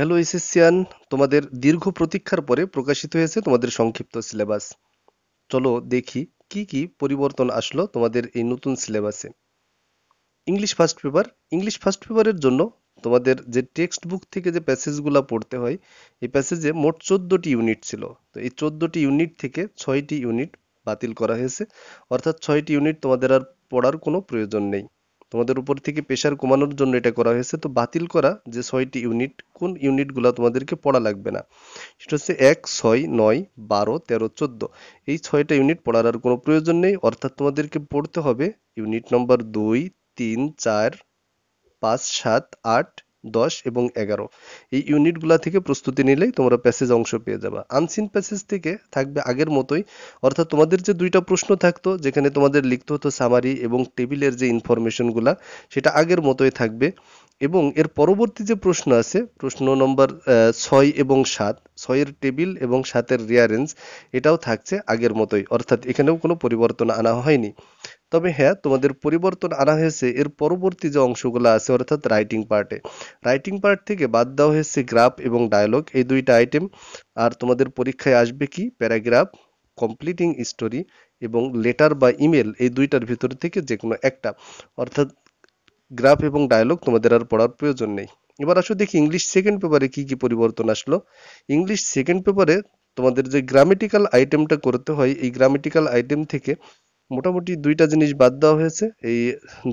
hello এসএসসিয়ান তোমাদের দীর্ঘ প্রতীক্ষার পরে প্রকাশিত হয়েছে তোমাদের সংক্ষিপ্ত সিলেবাস চলো দেখি কি কি পরিবর্তন আসলো তোমাদের এই নতুন সিলেবাসে English first paper English first পেপারের জন্য তোমাদের যে টেক্সট বুক থেকে যে প্যাসেজগুলো পড়তে হয় এই প্যাসেজে মোট চোদ্দোটি ইউনিট ছিল তো এই চোদ্দোটি ইউনিট থেকে ছয়টি ইউনিট বাতিল করা হয়েছে অর্থাৎ ছয়টি ইউনিট তোমাদের আর পড়ার কোনো প্রয়োজন নেই তোমাদের উপর থেকে প্রেশার কমানোর জন্য এটা করা হয়েছে তো বাতিল করা যে ছয়টি ইউনিট কোন ইউনিটগুলো তোমাদেরকে পড়া লাগবে না সেটা হচ্ছে এক ছয় নয় বারো তেরো চোদ্দো এই ছয়টা ইউনিট পড়ার আর কোনো প্রয়োজন নেই অর্থাৎ তোমাদেরকে পড়তে হবে ইউনিট নম্বর দুই তিন চার পাঁচ সাত আট দশ এবং এগারো এই ইউনিটগুলা থেকে প্রস্তুতি নিলেই তোমরা প্যাসেজ অংশ পেয়ে যাবা আনসিন প্যাসেজ থেকে থাকবে আগের মতোই অর্থাৎ তোমাদের যে দুইটা প্রশ্ন থাকতো যেখানে তোমাদের লিখতে হতো সামারি এবং টেবিলের যে ইনফরমেশনগুলা সেটা আগের মতোই থাকবে এবং এর পরবর্তী যে প্রশ্ন আছে প্রশ্ন নম্বর ছয় এবং সাত ছয়ের টেবিল এবং সাতের রিয়ারেঞ্জ এটাও থাকছে আগের মতোই অর্থাৎ এখানেও কোনো পরিবর্তন আনা হয়নি তবে হ্যাঁ তোমাদের পরিবর্তন আনা হয়েছে এর পরবর্তী যে অংশগুলো আছে অর্থাৎ রাইটিং পার্টে রাইটিং পার্ট থেকে বাদ দেওয়া হয়েছে গ্রাফ এবং ডায়লগ এই দুইটা আইটেম আর তোমাদের পরীক্ষায় আসবে কি প্যারাগ্রাফ কমপ্লিটিং স্টোরি এবং লেটার বা ইমেল এই দুইটার ভিতর থেকে যে কোনো একটা অর্থাৎ গ্রাফ এবং ডায়লগ তোমাদের আর পড়ার প্রয়োজন নেই এবার আসো দেখি ইংলিশ সেকেন্ড পেপারে কি কি পরিবর্তন আসলো ইংলিশ সেকেন্ড পেপারে তোমাদের যে গ্রামেটিক্যাল আইটেমটা করতে হয় এই গ্রামেটিক্যাল আইটেম থেকে মোটামুটি দুইটা জিনিস বাদ দেওয়া হয়েছে এই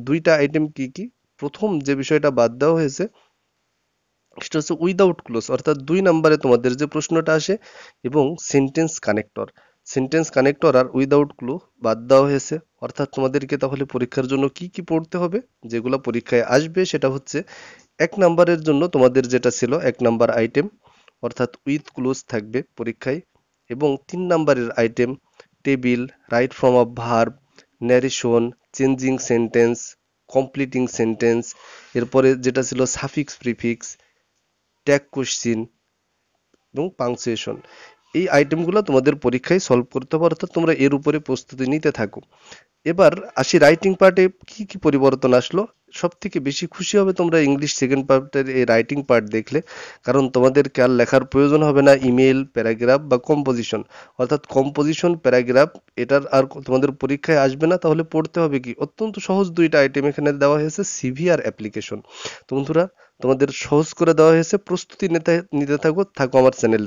দুইটা আইটেম কি কি প্রথম যে বিষয়টা বাদ দেওয়া হয়েছে সেটা হচ্ছে উইদাউট ক্লোজ অর্থাৎ দুই নাম্বারে তোমাদের যে প্রশ্নটা আসে এবং সেন্টেন্স কানেক্টর সেন্টেন্স কানেক্টর আর উইদাউট ক্লু বাদ দেওয়া হয়েছে অর্থাৎ তোমাদেরকে তাহলে পরীক্ষার জন্য কি কি পড়তে হবে যেগুলো পরীক্ষায় আসবে সেটা হচ্ছে এক নাম্বারের জন্য তোমাদের যেটা ছিল এক নাম্বার আইটেম অর্থাৎ উইথ ক্লোজ থাকবে পরীক্ষায় এবং তিন নাম্বারের item table right form of verb narration changing sentence completing sentence এরপরে যেটা ছিল সাফিক্স প্রিফিক্স ট্যাগ কোশ্চিন এবং পাংচুয়েশন এই আইটেমগুলো তোমাদের পরীক্ষায় সলভ করতে পারো অর্থাৎ তোমরা এর উপরে প্রস্তুতি নিতে থাকো এবার আসি রাইটিং পার্টে কি কি পরিবর্তন আসলো সব থেকে বেশি খুশি হবে তোমরা ইংলিশ সেকেন্ড পার্টের এই রাইটিং পার্ট দেখলে কারণ তোমাদের আর লেখার প্রয়োজন হবে না ইমেল প্যারাগ্রাফ বা কম্পোজিশন অর্থাৎ কম্পোজিশন প্যারাগ্রাফ এটার আর তোমাদের পরীক্ষায় আসবে না তাহলে পড়তে হবে কি অত্যন্ত সহজ দুইটা আইটেম এখানে দেওয়া হয়েছে সিভি আর অ্যাপ্লিকেশন তো বন্ধুরা তোমাদের সহজ করে দেওয়া হয়েছে প্রস্তুতি নিতে নিতে থাকো থাকো আমার চ্যানেলের